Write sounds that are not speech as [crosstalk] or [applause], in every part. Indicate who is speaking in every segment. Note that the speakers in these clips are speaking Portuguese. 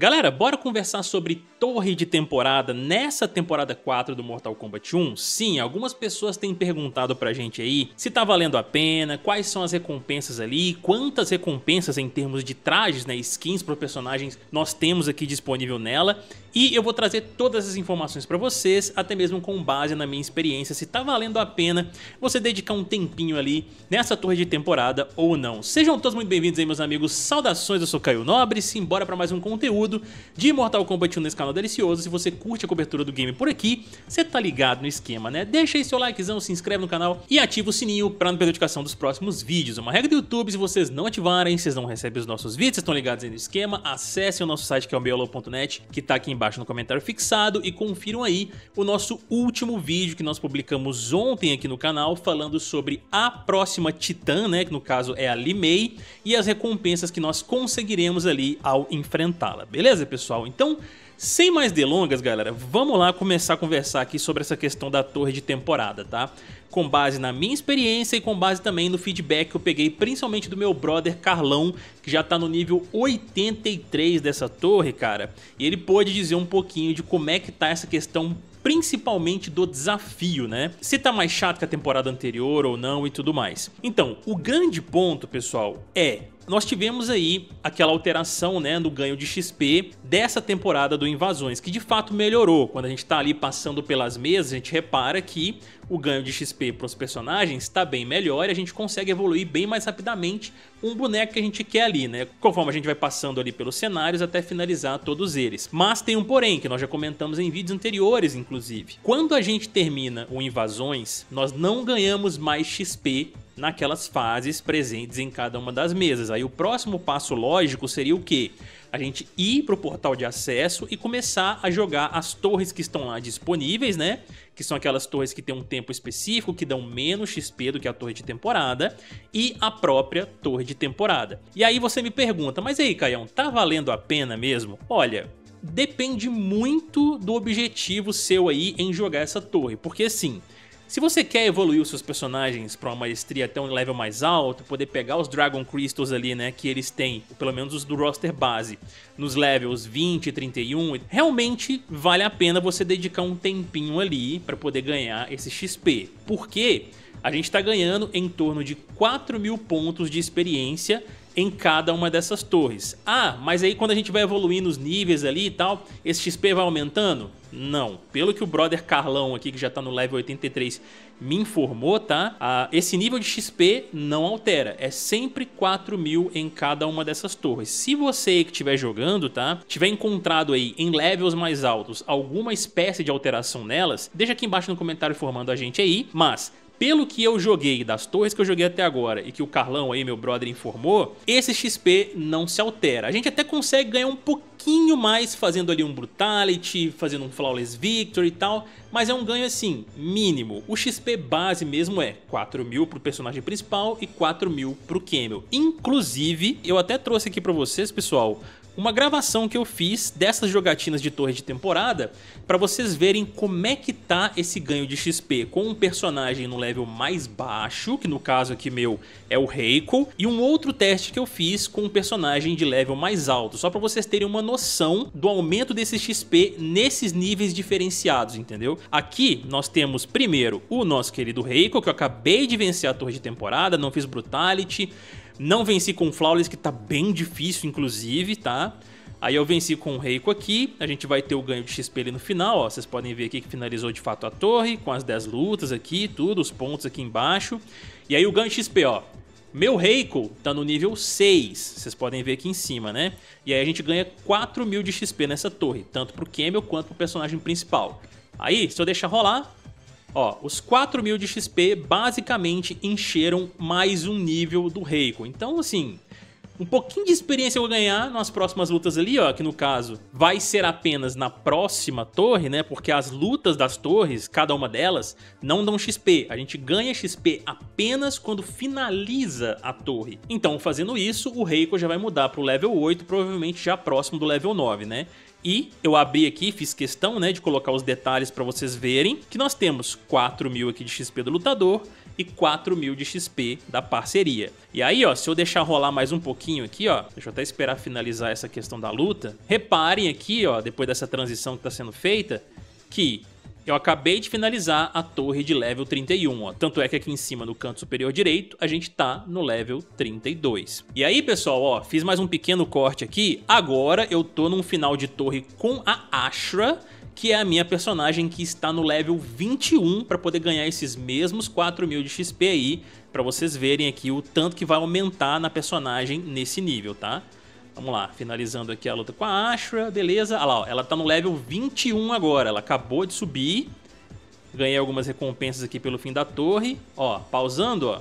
Speaker 1: Galera, bora conversar sobre torre de temporada nessa temporada 4 do Mortal Kombat 1? Sim, algumas pessoas têm perguntado pra gente aí se tá valendo a pena, quais são as recompensas ali, quantas recompensas em termos de trajes, né, skins pro personagens nós temos aqui disponível nela. E eu vou trazer todas as informações para vocês, até mesmo com base na minha experiência, se tá valendo a pena você dedicar um tempinho ali nessa torre de temporada ou não. Sejam todos muito bem-vindos aí, meus amigos. Saudações, eu sou Caio Nobre, simbora para mais um conteúdo de Mortal Kombat 1 nesse canal delicioso. Se você curte a cobertura do game por aqui, você tá ligado no esquema, né? Deixa aí seu likezão, se inscreve no canal e ativa o sininho para não perder a notificação dos próximos vídeos. É uma regra do YouTube, se vocês não ativarem, vocês não recebem os nossos vídeos, vocês estão ligados aí no esquema. Acessem o nosso site que é o meolo.net, que tá aqui em embaixo no comentário fixado e confiram aí o nosso último vídeo que nós publicamos ontem aqui no canal falando sobre a próxima Titã, né, que no caso é a Limei, e as recompensas que nós conseguiremos ali ao enfrentá-la. Beleza, pessoal? Então, sem mais delongas, galera, vamos lá começar a conversar aqui sobre essa questão da torre de temporada, tá? Com base na minha experiência e com base também no feedback que eu peguei principalmente do meu brother Carlão, que já tá no nível 83 dessa torre, cara. E ele pôde dizer um pouquinho de como é que tá essa questão principalmente do desafio, né? Se tá mais chato que a temporada anterior ou não e tudo mais. Então, o grande ponto, pessoal, é nós tivemos aí aquela alteração né, no ganho de XP dessa temporada do Invasões, que de fato melhorou. Quando a gente está ali passando pelas mesas, a gente repara que o ganho de XP para os personagens está bem melhor e a gente consegue evoluir bem mais rapidamente um boneco que a gente quer ali, né? Conforme a gente vai passando ali pelos cenários até finalizar todos eles. Mas tem um porém, que nós já comentamos em vídeos anteriores, inclusive. Quando a gente termina o Invasões, nós não ganhamos mais XP naquelas fases presentes em cada uma das mesas. Aí o próximo passo lógico seria o quê? A gente ir para o portal de acesso e começar a jogar as torres que estão lá disponíveis, né? Que são aquelas torres que têm um tempo específico, que dão menos XP do que a torre de temporada, e a própria torre de temporada. E aí você me pergunta, mas aí, Caião, tá valendo a pena mesmo? Olha, depende muito do objetivo seu aí em jogar essa torre, porque assim se você quer evoluir os seus personagens para uma maestria até um level mais alto, poder pegar os Dragon Crystals ali, né, que eles têm, pelo menos os do roster base, nos levels 20 e 31, realmente vale a pena você dedicar um tempinho ali para poder ganhar esse XP. Porque a gente está ganhando em torno de 4 mil pontos de experiência em cada uma dessas torres. Ah, mas aí quando a gente vai evoluindo os níveis ali e tal, esse XP vai aumentando? Não. Pelo que o brother Carlão aqui, que já tá no level 83, me informou, tá? Ah, esse nível de XP não altera. É sempre 4 mil em cada uma dessas torres. Se você que estiver jogando, tá? Tiver encontrado aí em levels mais altos alguma espécie de alteração nelas, deixa aqui embaixo no comentário informando a gente aí. Mas pelo que eu joguei, das torres que eu joguei até agora e que o Carlão aí, meu brother, informou, esse XP não se altera. A gente até consegue ganhar um pouquinho mais fazendo ali um Brutality, fazendo um Flawless Victory e tal, mas é um ganho assim, mínimo. O XP base mesmo é 4 mil pro personagem principal e 4 mil pro Camel. Inclusive, eu até trouxe aqui pra vocês, pessoal, uma gravação que eu fiz dessas jogatinas de torre de temporada para vocês verem como é que tá esse ganho de XP com um personagem no level mais baixo, que no caso aqui meu é o Reiko, e um outro teste que eu fiz com um personagem de level mais alto, só para vocês terem uma noção do aumento desse XP nesses níveis diferenciados, entendeu? Aqui nós temos primeiro o nosso querido Reiko, que eu acabei de vencer a torre de temporada, não fiz Brutality, não venci com o Flawless, que tá bem difícil, inclusive, tá? Aí eu venci com o Reiko aqui, a gente vai ter o ganho de XP ali no final, ó. Vocês podem ver aqui que finalizou de fato a torre, com as 10 lutas aqui, tudo, os pontos aqui embaixo. E aí o ganho de XP, ó. Meu Reiko tá no nível 6, vocês podem ver aqui em cima, né? E aí a gente ganha 4 mil de XP nessa torre, tanto pro Camel quanto pro personagem principal. Aí, se eu deixar rolar, Ó, os 4 mil de XP basicamente encheram mais um nível do Reiko. Então, assim, um pouquinho de experiência eu vou ganhar nas próximas lutas ali, ó, que no caso vai ser apenas na próxima torre, né? Porque as lutas das torres, cada uma delas, não dão XP. A gente ganha XP apenas quando finaliza a torre. Então, fazendo isso, o Reiko já vai mudar pro level 8, provavelmente já próximo do level 9, né? E eu abri aqui, fiz questão né, de colocar os detalhes para vocês verem que nós temos 4 mil aqui de XP do lutador e 4 mil de XP da parceria. E aí, ó, se eu deixar rolar mais um pouquinho aqui, ó, deixa eu até esperar finalizar essa questão da luta. Reparem aqui, ó, depois dessa transição que está sendo feita, que eu acabei de finalizar a torre de level 31, ó. Tanto é que aqui em cima, no canto superior direito, a gente tá no level 32. E aí, pessoal, ó, fiz mais um pequeno corte aqui. Agora eu tô num final de torre com a Ashra, que é a minha personagem que está no level 21 para poder ganhar esses mesmos 4 mil de XP aí, para vocês verem aqui o tanto que vai aumentar na personagem nesse nível, tá? Vamos lá, finalizando aqui a luta com a Ashra, beleza. Olha ah lá, ó, ela tá no level 21 agora, ela acabou de subir. Ganhei algumas recompensas aqui pelo fim da torre. Ó, pausando, ó.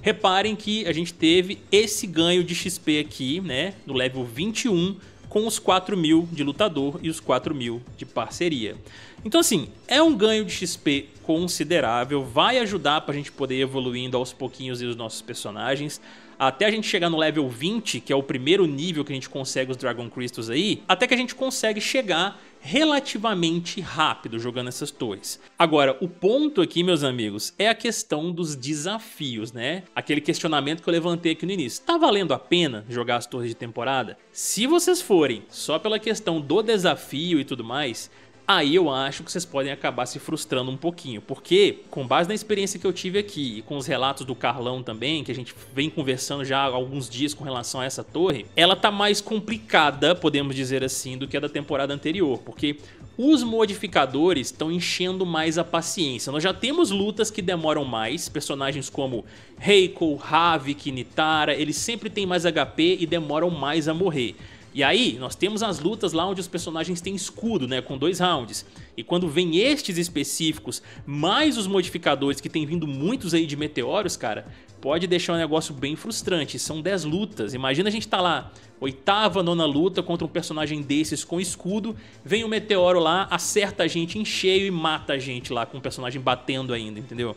Speaker 1: Reparem que a gente teve esse ganho de XP aqui, né, no level 21, com os 4 mil de lutador e os 4 mil de parceria. Então assim, é um ganho de XP considerável, vai ajudar pra gente poder ir evoluindo aos pouquinhos os nossos personagens até a gente chegar no level 20, que é o primeiro nível que a gente consegue os Dragon Crystals aí, até que a gente consegue chegar relativamente rápido jogando essas torres. Agora, o ponto aqui, meus amigos, é a questão dos desafios, né? Aquele questionamento que eu levantei aqui no início. Tá valendo a pena jogar as torres de temporada? Se vocês forem só pela questão do desafio e tudo mais, aí eu acho que vocês podem acabar se frustrando um pouquinho, porque com base na experiência que eu tive aqui e com os relatos do Carlão também, que a gente vem conversando já há alguns dias com relação a essa torre, ela tá mais complicada, podemos dizer assim, do que a da temporada anterior, porque os modificadores estão enchendo mais a paciência. Nós já temos lutas que demoram mais, personagens como Reiko, Havik, Nitara, eles sempre têm mais HP e demoram mais a morrer. E aí, nós temos as lutas lá onde os personagens têm escudo, né? Com dois rounds. E quando vem estes específicos, mais os modificadores que tem vindo muitos aí de meteoros, cara, pode deixar um negócio bem frustrante. São 10 lutas. Imagina a gente tá lá, oitava, nona luta contra um personagem desses com escudo. Vem o um meteoro lá, acerta a gente em cheio e mata a gente lá com o personagem batendo ainda, entendeu?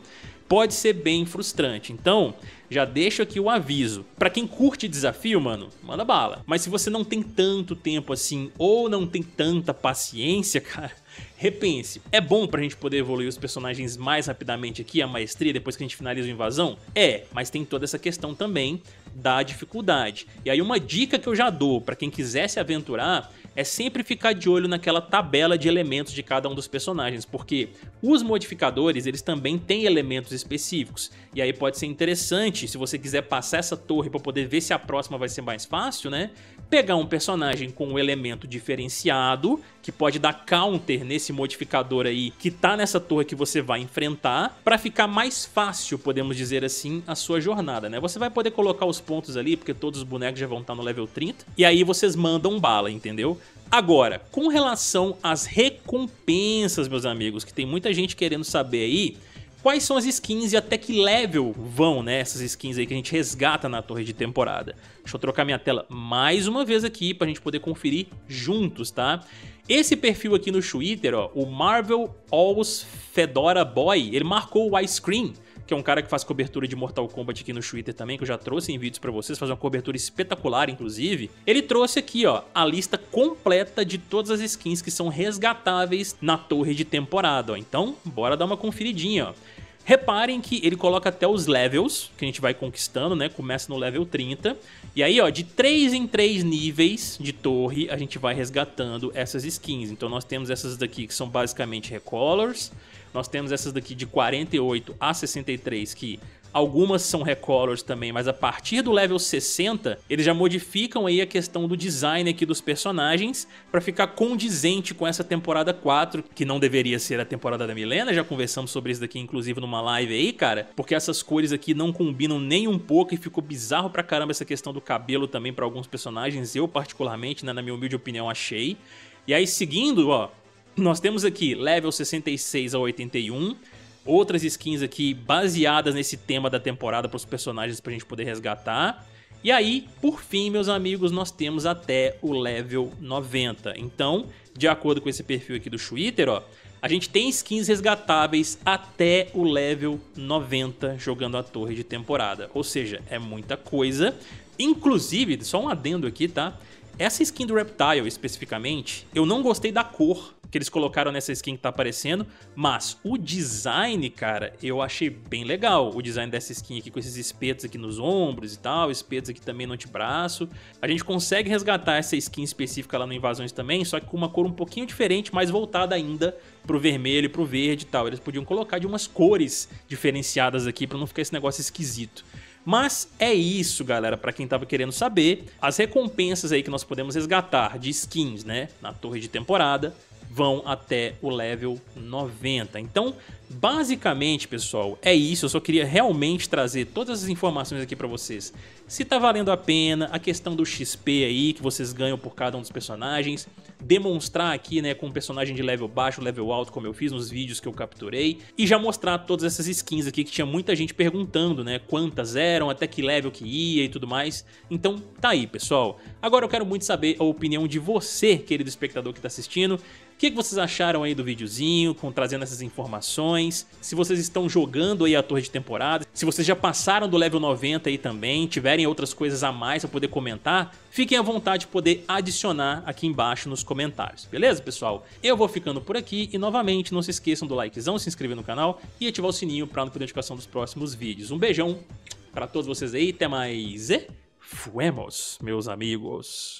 Speaker 1: pode ser bem frustrante. Então, já deixo aqui o aviso. Para quem curte desafio, mano, manda bala. Mas se você não tem tanto tempo assim ou não tem tanta paciência, [laughs] cara, repense. É bom pra gente poder evoluir os personagens mais rapidamente aqui, a maestria, depois que a gente finaliza a invasão? É, mas tem toda essa questão também da dificuldade. E aí uma dica que eu já dou para quem quiser se aventurar é sempre ficar de olho naquela tabela de elementos de cada um dos personagens, porque os modificadores eles também têm elementos específicos. E aí pode ser interessante, se você quiser passar essa torre para poder ver se a próxima vai ser mais fácil, né? pegar um personagem com um elemento diferenciado, que pode dar counter nesse modificador aí que tá nessa torre que você vai enfrentar, para ficar mais fácil, podemos dizer assim, a sua jornada, né? Você vai poder colocar os pontos ali, porque todos os bonecos já vão estar tá no level 30, e aí vocês mandam bala, entendeu? Agora, com relação às recompensas, meus amigos, que tem muita gente querendo saber aí, quais são as skins e até que level vão né, essas skins aí que a gente resgata na torre de temporada. Deixa eu trocar minha tela mais uma vez aqui para a gente poder conferir juntos, tá? Esse perfil aqui no Twitter, ó, o Marvel Alls Fedora Boy, ele marcou o Ice Cream que é um cara que faz cobertura de Mortal Kombat aqui no Twitter também, que eu já trouxe em vídeos para vocês, faz uma cobertura espetacular, inclusive. Ele trouxe aqui, ó, a lista completa de todas as skins que são resgatáveis na torre de temporada, ó. Então, bora dar uma conferidinha, ó. Reparem que ele coloca até os levels, que a gente vai conquistando, né? Começa no level 30. E aí, ó, de 3 em 3 níveis de torre, a gente vai resgatando essas skins. Então nós temos essas daqui que são basicamente recolors. Nós temos essas daqui de 48 a 63 que Algumas são recolors também, mas a partir do level 60, eles já modificam aí a questão do design aqui dos personagens para ficar condizente com essa temporada 4, que não deveria ser a temporada da Milena, já conversamos sobre isso daqui inclusive numa live aí, cara, porque essas cores aqui não combinam nem um pouco e ficou bizarro pra caramba essa questão do cabelo também para alguns personagens, eu particularmente, né, na minha humilde opinião, achei. E aí seguindo, ó, nós temos aqui level 66 a 81, outras skins aqui baseadas nesse tema da temporada para os personagens para a gente poder resgatar. E aí, por fim, meus amigos, nós temos até o level 90. Então, de acordo com esse perfil aqui do Twitter, ó, a gente tem skins resgatáveis até o level 90 jogando a torre de temporada. Ou seja, é muita coisa. Inclusive, só um adendo aqui, tá? Essa skin do Reptile especificamente, eu não gostei da cor que eles colocaram nessa skin que tá aparecendo, mas o design, cara, eu achei bem legal. O design dessa skin aqui com esses espetos aqui nos ombros e tal, espetos aqui também no antebraço. A gente consegue resgatar essa skin específica lá no Invasões também, só que com uma cor um pouquinho diferente, mais voltada ainda pro vermelho, pro verde e tal. Eles podiam colocar de umas cores diferenciadas aqui para não ficar esse negócio esquisito. Mas é isso, galera, para quem tava querendo saber, as recompensas aí que nós podemos resgatar de skins, né, na torre de temporada, vão até o level 90. Então, basicamente, pessoal, é isso. Eu só queria realmente trazer todas as informações aqui para vocês. Se tá valendo a pena, a questão do XP aí que vocês ganham por cada um dos personagens, demonstrar aqui, né, com um personagem de level baixo, level alto, como eu fiz nos vídeos que eu capturei, e já mostrar todas essas skins aqui que tinha muita gente perguntando, né, quantas eram, até que level que ia e tudo mais. Então, tá aí, pessoal. Agora eu quero muito saber a opinião de você, querido espectador que tá assistindo que, que vocês acharam aí do videozinho, com trazendo essas informações? Se vocês estão jogando aí a torre de temporada, se vocês já passaram do level 90 aí também, tiverem outras coisas a mais para poder comentar, fiquem à vontade de poder adicionar aqui embaixo nos comentários, beleza pessoal? Eu vou ficando por aqui e novamente não se esqueçam do likezão, se inscrever no canal e ativar o sininho para não perder a notificação dos próximos vídeos. Um beijão para todos vocês aí, até mais e fuemos, meus amigos!